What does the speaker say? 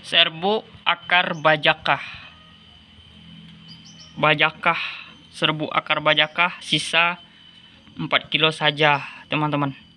Serbu akar bajakah. Bajakah, serbu akar bajakah sisa 4 kilo saja, teman-teman.